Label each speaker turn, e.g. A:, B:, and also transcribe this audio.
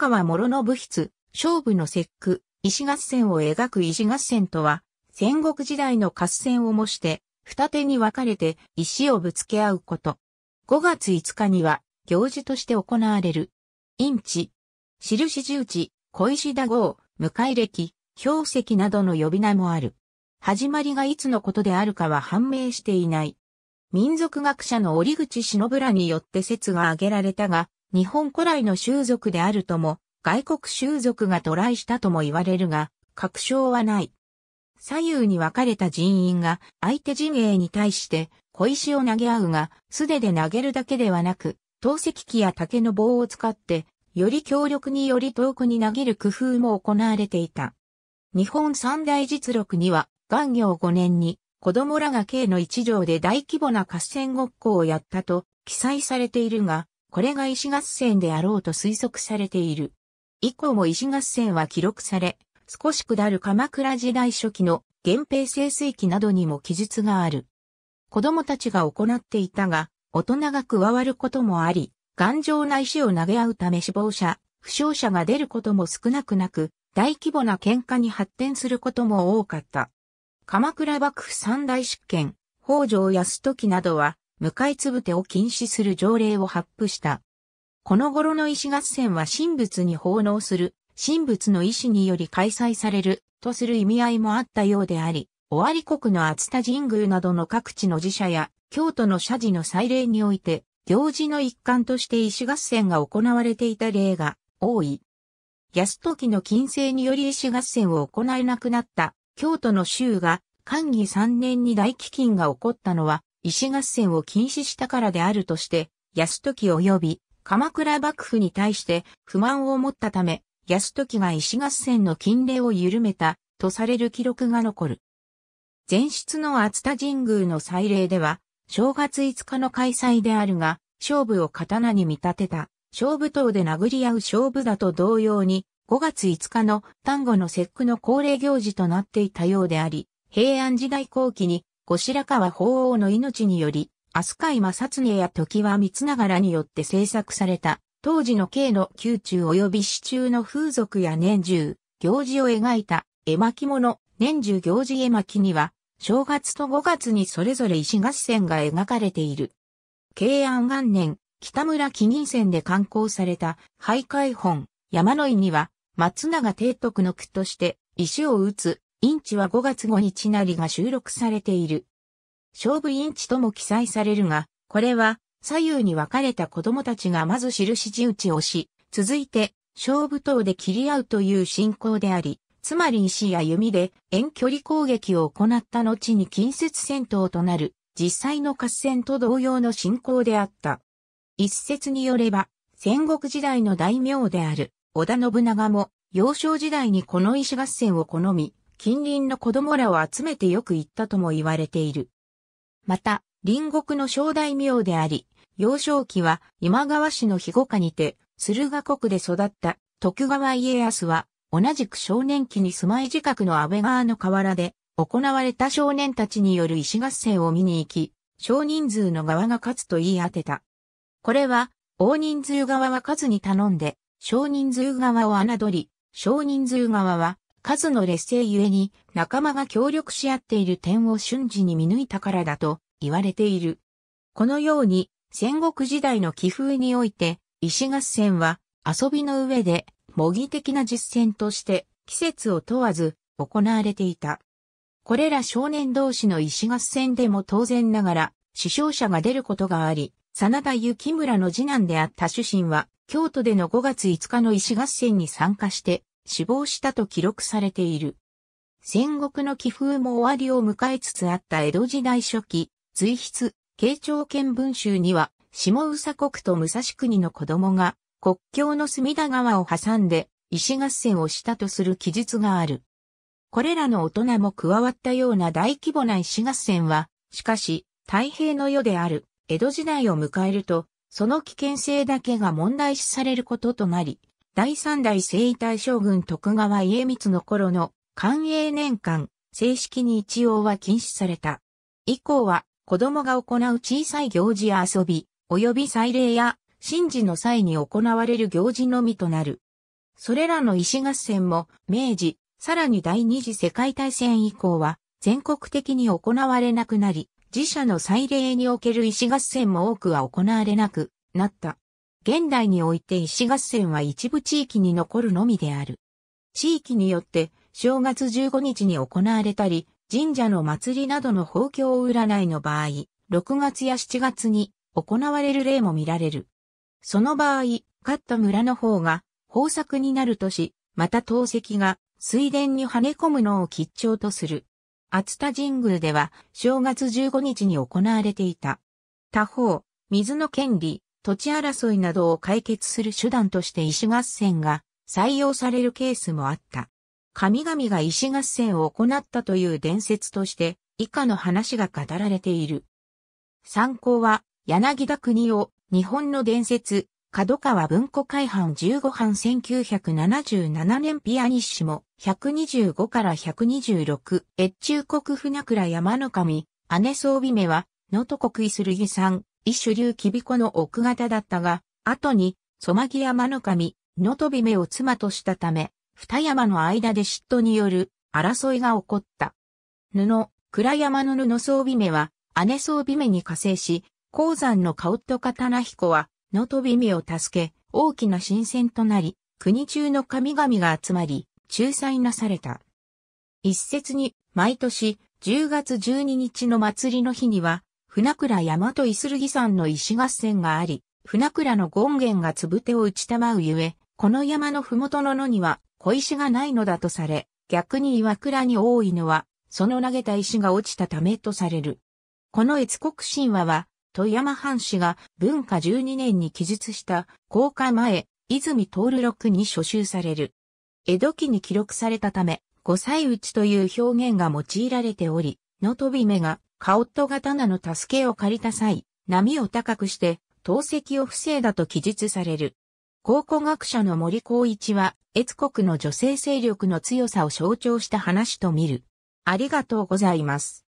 A: 川諸の部筆、勝負の節句、石合戦を描く石合戦とは、戦国時代の合戦を模して、二手に分かれて石をぶつけ合うこと。5月5日には、行事として行われる。インチ、印十字、小石田号、迎え歴、氷石などの呼び名もある。始まりがいつのことであるかは判明していない。民族学者の折口忍らによって説が挙げられたが、日本古来の習俗であるとも、外国習俗が渡来したとも言われるが、確証はない。左右に分かれた人員が相手陣営に対して小石を投げ合うが、素手で投げるだけではなく、投石機や竹の棒を使って、より強力により遠くに投げる工夫も行われていた。日本三大実録には、元行五年に、子供らが刑の一条で大規模な合戦ごっこをやったと記載されているが、これが石合戦であろうと推測されている。以降も石合戦は記録され、少し下る鎌倉時代初期の源平清水記などにも記述がある。子供たちが行っていたが、大人が加わることもあり、頑丈な石を投げ合うため死亡者、負傷者が出ることも少なくなく、大規模な喧嘩に発展することも多かった。鎌倉幕府三大執権、北条康時などは、向かいつぶてを禁止する条例を発布した。この頃の石合戦は神仏に奉納する、神仏の意思により開催される、とする意味合いもあったようであり、尾張国の厚田神宮などの各地の寺社や、京都の社寺の祭礼において、行事の一環として石合戦が行われていた例が多い。安時の禁制により石合戦を行えなくなった京都の州が、寛義3年に大飢饉が起こったのは、石合戦を禁止したからであるとして、安時及び鎌倉幕府に対して不満を持ったため、安時が石合戦の禁令を緩めたとされる記録が残る。前室の厚田神宮の祭礼では、正月5日の開催であるが、勝負を刀に見立てた、勝負刀で殴り合う勝負だと同様に、5月5日の丹後の節句の恒例行事となっていたようであり、平安時代後期に後白河法皇の命により、飛鳥井正恒や時はながらによって制作された、当時の慶の宮中及び市中の風俗や年中、行事を描いた絵巻物、年中行事絵巻には、正月と五月にそれぞれ石合戦が描かれている。慶安元年、北村紀銀線で刊行された徘徊本、山の井には、松永提督の句として、石を打つ、インチは5月5日なりが収録されている。勝負インチとも記載されるが、これは左右に分かれた子供たちがまず印字打ちをし、続いて勝負等で切り合うという進行であり、つまり石や弓で遠距離攻撃を行った後に近接戦闘となる実際の合戦と同様の進行であった。一説によれば、戦国時代の大名である織田信長も幼少時代にこの石合戦を好み、近隣の子供らを集めてよく行ったとも言われている。また、隣国の正大名であり、幼少期は今川氏の庇護下にて、駿河国で育った徳川家康は、同じく少年期に住まい近くの安倍川の河原で、行われた少年たちによる石合戦を見に行き、少人数の側が勝つと言い当てた。これは、大人数側は勝つに頼んで、少人数側を侮り、少人数側は数の劣勢ゆえに仲間が協力し合っている点を瞬時に見抜いたからだと言われている。このように戦国時代の気風において石合戦は遊びの上で模擬的な実践として季節を問わず行われていた。これら少年同士の石合戦でも当然ながら死傷者が出ることがあり、真田幸村の次男であった主神は京都での5月5日の石合戦に参加して死亡したと記録されている。戦国の気風も終わりを迎えつつあった江戸時代初期、随筆、慶長見文集には、下宇佐国と武蔵国の子供が、国境の隅田川を挟んで、石合戦をしたとする記述がある。これらの大人も加わったような大規模な石合戦は、しかし、太平の世である、江戸時代を迎えると、その危険性だけが問題視されることとなり、第三代征夷大将軍徳川家光の頃の寛永年間、正式に一応は禁止された。以降は、子供が行う小さい行事や遊び、及び祭礼や、神事の際に行われる行事のみとなる。それらの石合戦も、明治、さらに第二次世界大戦以降は、全国的に行われなくなり、自社の祭礼における石合戦も多くは行われなくなった。現代において石合戦は一部地域に残るのみである。地域によって正月15日に行われたり、神社の祭りなどの法教占いの場合、6月や7月に行われる例も見られる。その場合、勝った村の方が豊作になるとし、また陶石が水田に跳ね込むのを吉兆とする。厚田神宮では正月15日に行われていた。他方、水の権利、土地争いなどを解決する手段として石合戦が採用されるケースもあった。神々が石合戦を行ったという伝説として以下の話が語られている。参考は柳田国を日本の伝説、角川文庫会版15版1977年ピアニッシモ125から126越中国船倉山の神姉装備目は能登国位する遺産一種流キビコの奥方だったが、後に、ソマギ山の神、のとびめを妻としたため、二山の間で嫉妬による争いが起こった。布、倉山の布装備目は、姉装備目に加勢し、鉱山のカオット刀彦は、のとびめを助け、大きな新鮮となり、国中の神々が集まり、仲裁なされた。一説に、毎年、10月12日の祭りの日には、船倉山と伊鶴木山の石合戦があり、船倉の権現がつぶてを打ちたまうゆえ、この山のふもとの野には小石がないのだとされ、逆に岩倉に多いのは、その投げた石が落ちたためとされる。この越国神話は、富山藩士が文化12年に記述した公開前、泉徹録に書集される。江戸期に記録されたため、五歳打ちという表現が用いられており、の飛び目がカオットがタナの助けを借りた際、波を高くして、投石を防いだと記述される。考古学者の森光一は、越国の女性勢力の強さを象徴した話と見る。ありがとうございます。